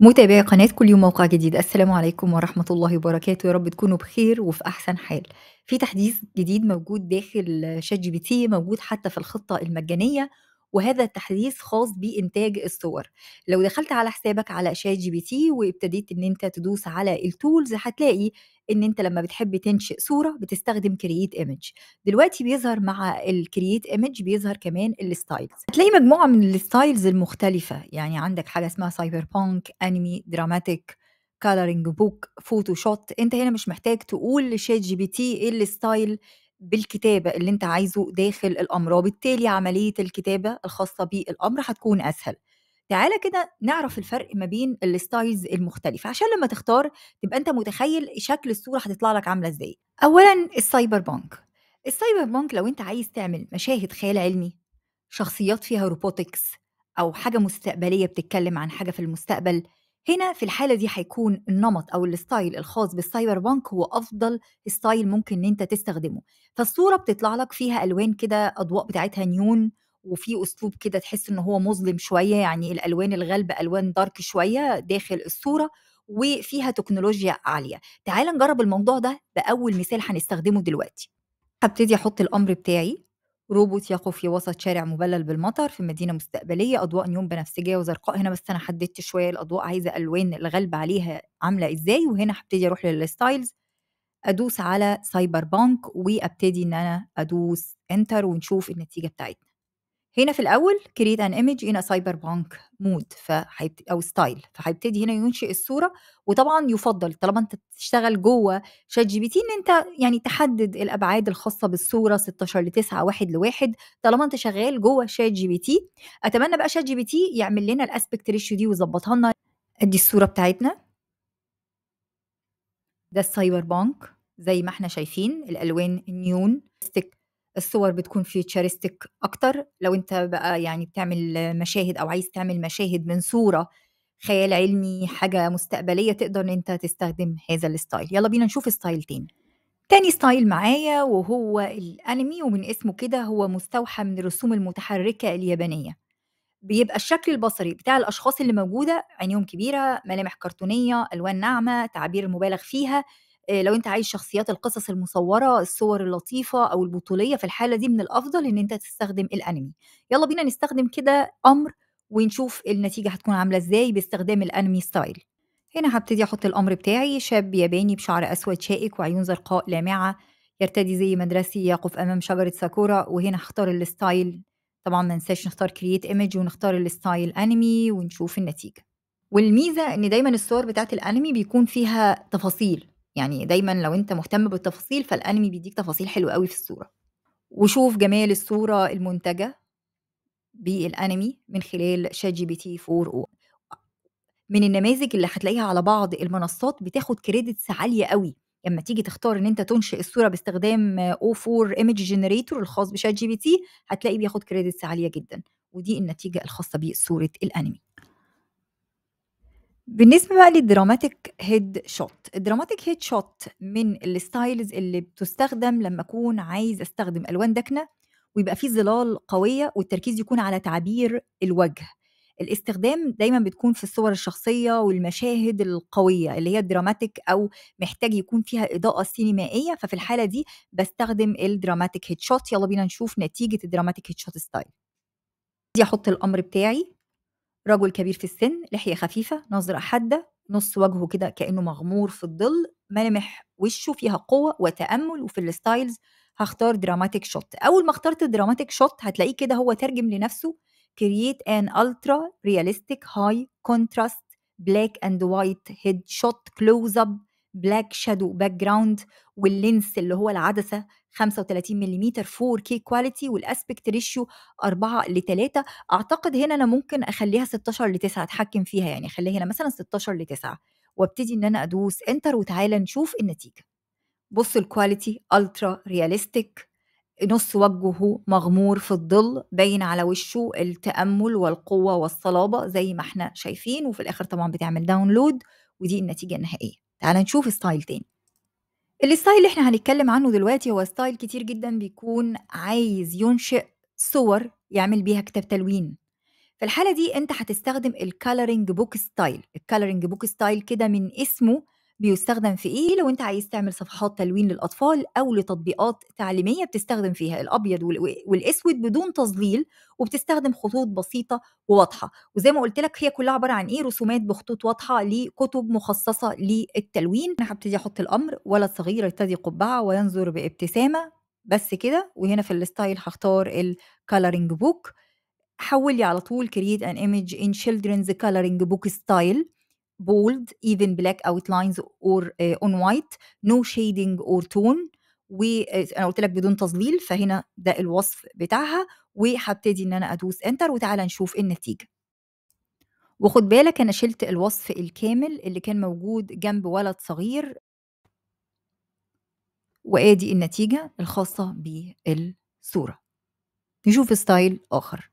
متابعي قناة كل يوم موقع جديد السلام عليكم ورحمة الله وبركاته يا رب تكونوا بخير وفي أحسن حال في تحديث جديد موجود داخل شات جي بي تي موجود حتى في الخطة المجانية وهذا تحديث خاص بإنتاج الصور لو دخلت على حسابك على شات جي بي تي وابتديت إن أنت تدوس على التولز هتلاقي ان انت لما بتحب تنشئ صوره بتستخدم كرييت ايمج دلوقتي بيظهر مع الكرييت ايمج بيظهر كمان الستايلز هتلاقي مجموعه من الستايلز المختلفه يعني عندك حاجه اسمها سايبر بانك انمي دراماتيك كالرينج بوك فوتوشوت انت هنا مش محتاج تقول لشات جي بي تي ايه الستايل بالكتابه اللي انت عايزه داخل الامر وبالتالي عمليه الكتابه الخاصه بالامر هتكون اسهل تعالى كده نعرف الفرق ما بين الستايلز المختلفة عشان لما تختار تبقى انت متخيل شكل الصورة هتطلع لك عاملة ازاي اولا السايبر بانك السايبر بانك لو انت عايز تعمل مشاهد خيال علمي شخصيات فيها روبوتكس او حاجة مستقبلية بتتكلم عن حاجة في المستقبل هنا في الحالة دي هيكون النمط أو الستايل الخاص بالسايبر بانك هو أفضل ستايل ممكن إن أنت تستخدمه فالصورة بتطلع لك فيها ألوان كده أضواء بتاعتها نيون وفي أسلوب كده تحس إن هو مظلم شوية يعني الألوان الغالبة ألوان دارك شوية داخل الصورة وفيها تكنولوجيا عالية تعال نجرب الموضوع ده بأول مثال هنستخدمه دلوقتي هبتدي أحط الأمر بتاعي روبوت يقف في وسط شارع مبلل بالمطر في مدينه مستقبليه اضواء نيوم بنفسجيه وزرقاء هنا بس انا حددت شويه الاضواء عايزه الوان الغلب عليها عامله ازاي وهنا هبتدي اروح للستايلز ادوس على سايبر بانك وابتدي ان انا ادوس انتر ونشوف النتيجه بتاعتنا هنا في الاول كريت ان ايمج هنا سايبر بانك مود او ستايل فهيبتدي هنا ينشئ الصوره وطبعا يفضل طالما انت تشتغل جوه شات جي بي تي ان انت يعني تحدد الابعاد الخاصه بالصوره 16 ل 9 1 ل 1 طالما انت شغال جوه شات جي بي تي اتمنى بقى شات جي بي تي يعمل لنا الاسبكت ريشيو دي ويظبطها لنا ادي الصوره بتاعتنا ده السايبر بانك زي ما احنا شايفين الالوان نيون ستيك الصور بتكون فيتشرستك اكتر لو انت بقى يعني بتعمل مشاهد او عايز تعمل مشاهد من صوره خيال علمي حاجه مستقبليه تقدر ان انت تستخدم هذا الستايل يلا بينا نشوف ستايل تاني تاني ستايل معايا وهو الانمي ومن اسمه كده هو مستوحى من الرسوم المتحركه اليابانيه بيبقى الشكل البصري بتاع الاشخاص اللي موجوده عينيهم كبيره ملامح كرتونيه الوان ناعمه تعابير مبالغ فيها آه، لو انت عايز شخصيات القصص المصوره الصور اللطيفه او البطوليه في الحاله دي من الافضل ان انت تستخدم الانمي يلا بينا نستخدم كده امر ونشوف النتيجه هتكون عامله ازاي باستخدام الانمي ستايل هنا هبتدي احط الامر بتاعي شاب ياباني بشعر اسود شائك وعيون زرقاء لامعه يرتدي زي مدرسي يقف امام شجره ساكورا وهنا هختار الستايل طبعا ما ننساش نختار كرييت ايمج ونختار الستايل انمي ونشوف النتيجه والميزه ان دايما الصور بتاعت الانمي بيكون فيها تفاصيل يعني دايما لو انت مهتم بالتفاصيل فالانمي بيديك تفاصيل حلوه قوي في الصوره وشوف جمال الصوره المنتجه بالانمي من خلال شات جي بي تي 4 او من النماذج اللي هتلاقيها على بعض المنصات بتاخد كريدتس عاليه قوي لما تيجي تختار ان انت تنشئ الصوره باستخدام او 4 ايمج جنريتور الخاص بشات جي بي تي هتلاقي بياخد كريدتس عاليه جدا ودي النتيجه الخاصه بصوره الانمي بالنسبة بقى للدراماتيك هيد شوت، الدراماتيك هيد شوت من الستايلز اللي بتستخدم لمّا أكون عايز أستخدم ألوان داكنة ويبقى في ظلال قوية والتركيز يكون على تعبير الوجه. الاستخدام دايمًا بتكون في الصور الشخصية والمشاهد القوية اللي هي الدراماتيك أو محتاج يكون فيها إضاءة سينمائية، ففي الحالة دي بستخدم الدراماتيك هيد شوت، يلا بينا نشوف نتيجة الدراماتيك هيد شوت ستايل. دي أحط الأمر بتاعي رجل كبير في السن لحية خفيفة نظرة حادة نص وجهه كده كأنه مغمور في الظل ملامح وشه فيها قوة وتأمل وفي الستايلز هختار دراماتيك شوت أول ما اخترت دراماتيك شوت هتلاقيه كده هو ترجم لنفسه create an ultra realistic high contrast black and white head shot close up بلاك شادو باك جراوند واللينس اللي هو العدسه 35 ملم 4K كواليتي والاسبكت ريشيو 4 ل 3 اعتقد هنا انا ممكن اخليها 16 ل 9 اتحكم فيها يعني اخليها هنا مثلا 16 ل 9 وابتدي ان انا ادوس انتر وتعالى نشوف النتيجه بص الكواليتي الترا رياليستيك نص وجهه مغمور في الظل باين على وشه التامل والقوه والصلابه زي ما احنا شايفين وفي الاخر طبعا بتعمل داونلود ودي النتيجه النهائيه تعال نشوف ستايل تاني الستايل اللي احنا هنتكلم عنه دلوقتي هو ستايل كتير جدا بيكون عايز ينشئ صور يعمل بيها كتاب تلوين في الحاله دي انت هتستخدم الكالرنج بوك ستايل الكالرنج بوك ستايل كده من اسمه بيستخدم في ايه لو انت عايز تعمل صفحات تلوين للاطفال او لتطبيقات تعليميه بتستخدم فيها الابيض والاسود بدون تظليل وبتستخدم خطوط بسيطه وواضحه وزي ما قلت لك هي كلها عباره عن ايه رسومات بخطوط واضحه لكتب مخصصه للتلوين انا هبتدي احط الامر ولد صغير يرتدي قبعه وينظر بابتسامه بس كده وهنا في الستايل هختار الكالرنج بوك حول لي على طول كرييت ان ايمج ان children's coloring بوك ستايل bold even black اوت or اور uh, on white no shading or tone وانا آه، قلت لك بدون تظليل فهنا ده الوصف بتاعها وهبتدي ان انا ادوس انتر وتعالى نشوف النتيجه وخد بالك انا شلت الوصف الكامل اللي كان موجود جنب ولد صغير وادي النتيجه الخاصه بالصوره نشوف ستايل اخر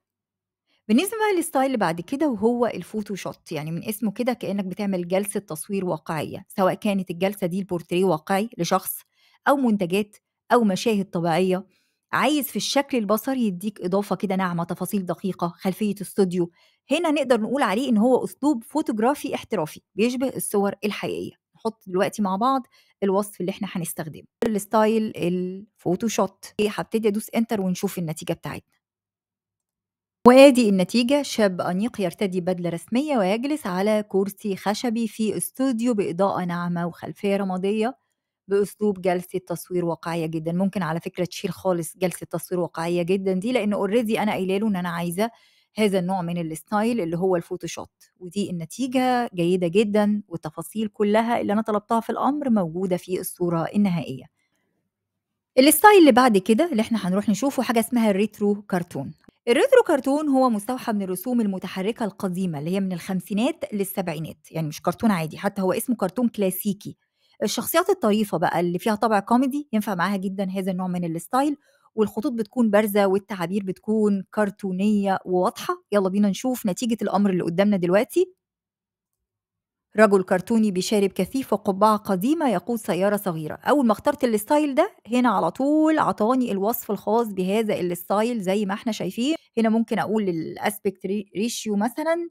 بالنسبة بقى للستايل اللي بعد كده وهو الفوتوشوت يعني من اسمه كده كأنك بتعمل جلسة تصوير واقعية سواء كانت الجلسة دي البورتريه واقعي لشخص أو منتجات أو مشاهد طبيعية عايز في الشكل البصري يديك إضافة كده ناعمة تفاصيل دقيقة خلفية استوديو هنا نقدر نقول عليه إن هو أسلوب فوتوغرافي احترافي بيشبه الصور الحقيقية نحط دلوقتي مع بعض الوصف اللي احنا هنستخدمه الستايل الفوتوشوت هبتدي ادوس انتر ونشوف النتيجه بتاعتنا وآدي النتيجة شاب أنيق يرتدي بدلة رسمية ويجلس على كرسي خشبي في استوديو بإضاءة ناعمة وخلفية رمادية بأسلوب جلسة تصوير واقعية جدا ممكن على فكرة تشيل خالص جلسة تصوير واقعية جدا دي لأن اوريدي أنا قايله له إن أنا عايزة هذا النوع من الستايل اللي هو الفوتوشوت ودي النتيجة جيدة جدا والتفاصيل كلها اللي أنا طلبتها في الأمر موجودة في الصورة النهائية الستايل اللي بعد كده اللي احنا هنروح نشوفه حاجة اسمها الريترو كرتون الريترو كرتون هو مستوحى من الرسوم المتحركة القديمة اللي هي من الخمسينات للسبعينات يعني مش كرتون عادي حتى هو اسمه كرتون كلاسيكي الشخصيات الطريفة بقى اللي فيها طابع كوميدي ينفع معاها جدا هذا النوع من الستايل والخطوط بتكون بارزة والتعابير بتكون كرتونية وواضحة يلا بينا نشوف نتيجة الأمر اللي قدامنا دلوقتي رجل كرتوني بيشارب كثيف وقبعة قديمة يقود سيارة صغيرة أول ما اخترت الستايل ده هنا على طول عطاني الوصف الخاص بهذا الستايل زي ما احنا شايفين هنا ممكن أقول الاسبكت ريشيو مثلا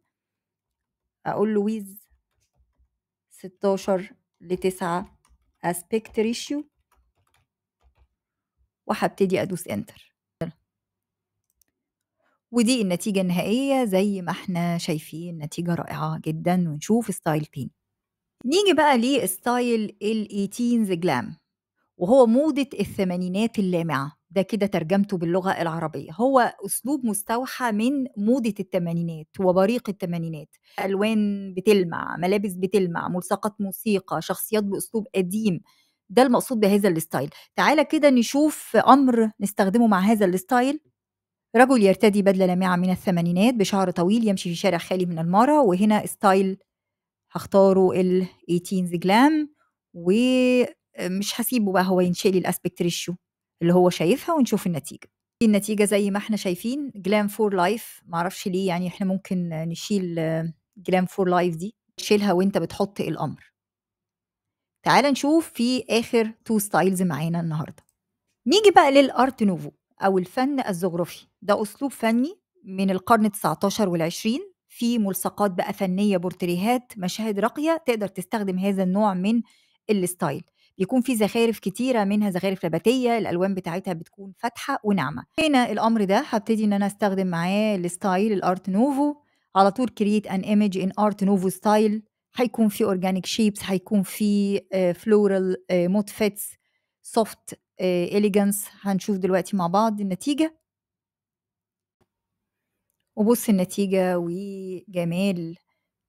أقول له ويز 16 ل 9 اسبكت ريشيو وهبتدي أدوس انتر ودي النتيجة النهائية زي ما احنا شايفين نتيجة رائعة جدا ونشوف ستايل تاني نيجي بقى لستايل الايتينز جلام وهو موضة الثمانينات اللامعة ده كده ترجمته باللغة العربية هو أسلوب مستوحى من موضة الثمانينات وبريق الثمانينات ألوان بتلمع ملابس بتلمع ملصقات موسيقى شخصيات بأسلوب قديم ده المقصود بهذا الستايل تعالى كده نشوف أمر نستخدمه مع هذا الستايل رجل يرتدي بدلة لامعة من الثمانينات بشعر طويل يمشي في شارع خالي من المارة وهنا ستايل هختاره ال 18 جلام ومش آه، هسيبه بقى هو ينشئ لي الاسبكت ريشيو اللي هو شايفها ونشوف النتيجة النتيجة زي ما احنا شايفين جلام فور لايف معرفش ليه يعني احنا ممكن نشيل آه، جلام فور لايف دي تشيلها وانت بتحط الامر تعال نشوف في اخر تو ستايلز معانا النهارده نيجي بقى للارت نوفو او الفن الزخرفي ده أسلوب فني من القرن 19 وال20 في ملصقات بقى فنية بورتريهات مشاهد راقية تقدر تستخدم هذا النوع من الستايل بيكون في زخارف كتيرة منها زخارف نباتية الألوان بتاعتها بتكون فاتحة وناعمة هنا الأمر ده هبتدي إن أنا أستخدم معاه الستايل الأرت نوفو على طول كريت ان ايمج ان ارت نوفو ستايل هيكون في اورجانيك شيبس هيكون في فلورال فيتس سوفت اليجانس هنشوف دلوقتي مع بعض النتيجه وبص النتيجة وجمال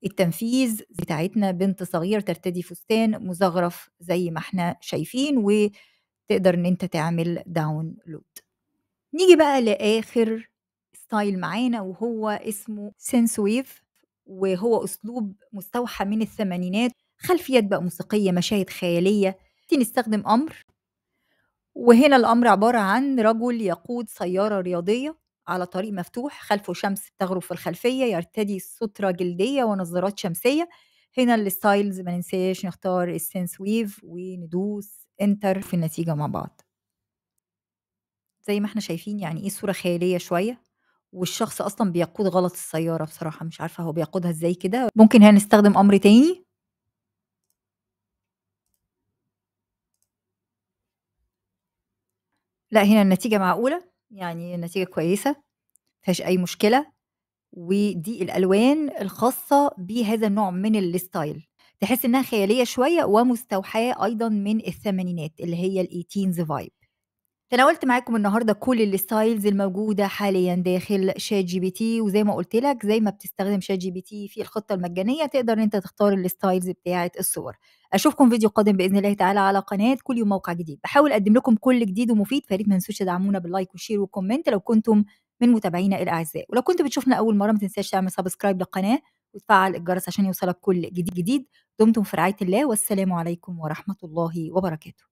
التنفيذ بتاعتنا بنت صغير ترتدي فستان مزغرف زي ما احنا شايفين وتقدر ان انت تعمل داونلود نيجي بقى لآخر ستايل معانا وهو اسمه سينس ويف وهو أسلوب مستوحى من الثمانينات خلفيات بقى موسيقية مشاهد خيالية نستخدم أمر وهنا الأمر عبارة عن رجل يقود سيارة رياضية على طريق مفتوح خلفه شمس تغرب في الخلفية يرتدي سترة جلدية ونظارات شمسية هنا الستايلز ما ننساش نختار السنس ويف وندوس انتر في النتيجة مع بعض زي ما احنا شايفين يعني ايه صورة خيالية شوية والشخص اصلا بيقود غلط السيارة بصراحة مش عارفة هو بيقودها ازاي كده ممكن هنا نستخدم امر تاني لا هنا النتيجة معقولة يعني النتيجه كويسة فيهاش أي مشكلة ودي الألوان الخاصة بهذا النوع من الستايل تحس إنها خيالية شوية ومستوحاة أيضا من الثمانينات اللي هي الإيتينز فايب تناولت معاكم النهارده كل الستايلز الموجوده حاليا داخل شات جي بي تي وزي ما قلت لك زي ما بتستخدم شات جي بي تي في الخطه المجانيه تقدر انت تختار الستايلز بتاعه الصور اشوفكم فيديو قادم باذن الله تعالى على قناه كل يوم موقع جديد بحاول اقدم لكم كل جديد ومفيد فريد ما تنسوش تدعمونا باللايك والشير والكومنت لو كنتم من متابعينا الاعزاء ولو كنت بتشوفنا اول مره ما تنساش تعمل سبسكرايب للقناه وتفعل الجرس عشان يوصلك كل جديد جديد دمتم في رعايه الله والسلام عليكم ورحمه الله وبركاته